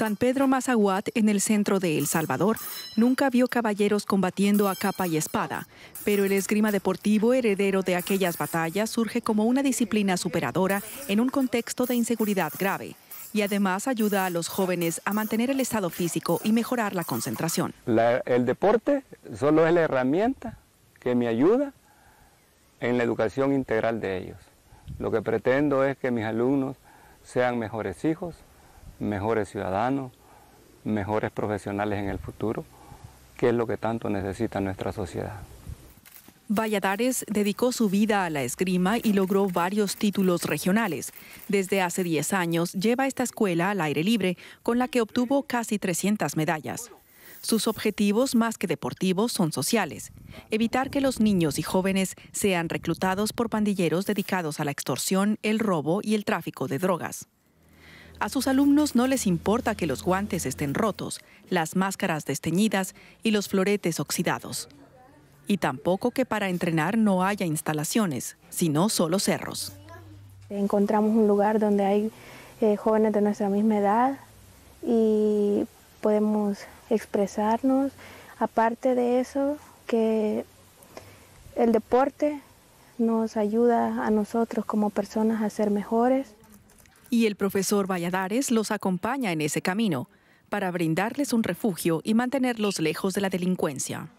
San Pedro Mazahuat, en el centro de El Salvador, nunca vio caballeros combatiendo a capa y espada, pero el esgrima deportivo heredero de aquellas batallas surge como una disciplina superadora en un contexto de inseguridad grave y además ayuda a los jóvenes a mantener el estado físico y mejorar la concentración. el deporte solo es la herramienta que me ayuda en la educación integral de ellos. Lo que pretendo es que mis alumnos sean mejores hijos, mejores ciudadanos, mejores profesionales en el futuro, que es lo que tanto necesita nuestra sociedad. Valladares dedicó su vida a la esgrima y logró varios títulos regionales. Desde hace 10 años lleva esta escuela al aire libre, con la que obtuvo casi 300 medallas. Sus objetivos más que deportivos son sociales. Evitar que los niños y jóvenes sean reclutados por pandilleros dedicados a la extorsión, el robo y el tráfico de drogas. A sus alumnos no les importa que los guantes estén rotos, las máscaras desteñidas y los floretes oxidados. Y tampoco que para entrenar no haya instalaciones, sino solo cerros. Encontramos un lugar donde hay eh, jóvenes de nuestra misma edad y podemos expresarnos. Aparte de eso, que el deporte nos ayuda a nosotros como personas a ser mejores y el profesor Valladares los acompaña en ese camino para brindarles un refugio y mantenerlos lejos de la delincuencia.